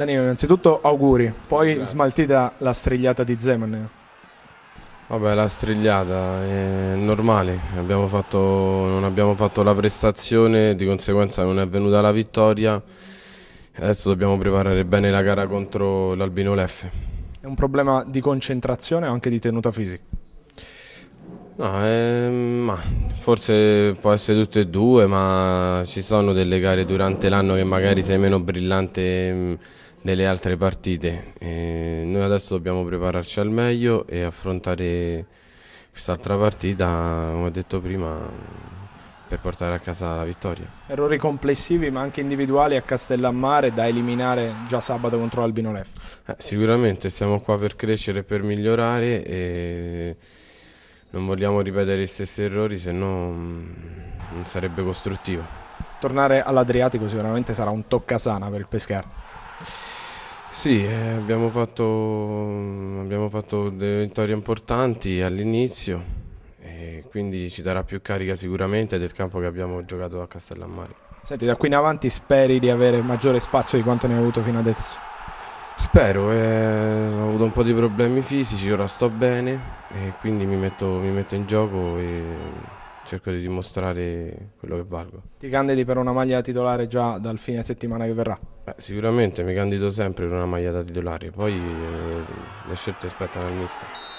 Danilo, innanzitutto auguri, poi Grazie. smaltita la strigliata di Zeman. Vabbè, la strigliata è normale, abbiamo fatto, non abbiamo fatto la prestazione, di conseguenza non è venuta la vittoria. Adesso dobbiamo preparare bene la gara contro l'Albino Leffe. È un problema di concentrazione o anche di tenuta fisica? No, eh, forse può essere tutte e due, ma ci sono delle gare durante l'anno che magari sei meno brillante ehm, delle altre partite. E eh, noi adesso dobbiamo prepararci al meglio e affrontare quest'altra partita, come ho detto prima, per portare a casa la vittoria. Errori complessivi ma anche individuali a Castellammare da eliminare già sabato contro Albino Lef. Eh, sicuramente siamo qua per crescere, e per migliorare e non vogliamo ripetere gli stessi errori se no mm, non sarebbe costruttivo. Tornare all'Adriatico sicuramente sarà un tocca sana per il Pescara. Sì, eh, abbiamo fatto, abbiamo fatto delle vittorie importanti all'inizio e quindi ci darà più carica sicuramente del campo che abbiamo giocato a Castellammare. Senti, da qui in avanti speri di avere maggiore spazio di quanto ne hai avuto fino adesso? Spero, eh, ho avuto un po' di problemi fisici, ora sto bene e quindi mi metto, mi metto in gioco e cerco di dimostrare quello che valgo. Ti candidi per una maglia titolare già dal fine settimana che verrà? Beh, sicuramente mi candido sempre per una maglia da titolare, poi eh, le scelte aspettano al mister.